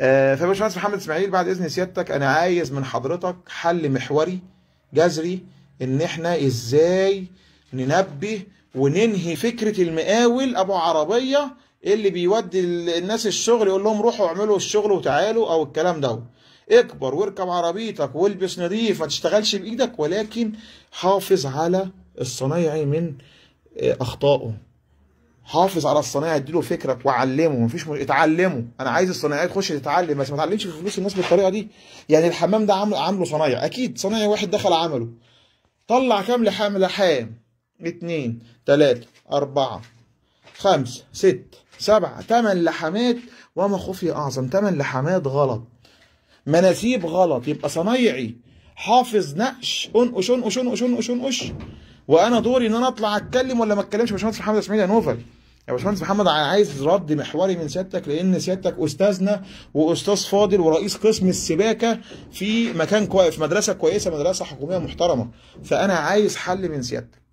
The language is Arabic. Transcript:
آه، فباشمهندس محمد اسماعيل بعد اذن سيادتك انا عايز من حضرتك حل محوري جذري ان احنا ازاي ننبه وننهي فكره المقاول ابو عربيه اللي بيودي الناس الشغل يقول لهم روحوا اعملوا الشغل وتعالوا او الكلام ده اكبر واركب عربيتك والبس نظيف ما تشتغلش بايدك ولكن حافظ على الصنايعي من آه، اخطائه حافظ على الصنايعي اديله فكرك وعلمه مفيش مش... اتعلمه انا عايز الصنايعيه تخش تتعلم بس ما تعلمش في فلوس الناس بالطريقه دي يعني الحمام ده عامل عامله صنايع اكيد صنايع واحد دخل عمله طلع كام لحام لحام اتنين تلاتة أربعة خمسة سته سبعة تمن لحمات وما خفي أعظم تمن لحمات غلط مناسيب غلط يبقى صنايعي حافظ نقش انقش انقش انقش انقش انقش وانا دوري ان انا اطلع اتكلم ولا ما اتكلمش يا باشمهندس محمد اسماعيل نوفل يا باشمهندس محمد عايز رد محوري من سيادتك لان سيادتك استاذنا واستاذ فاضل ورئيس قسم السباكه في مكان كويس في مدرسه كويسه مدرسه حكوميه محترمه فانا عايز حل من سيادتك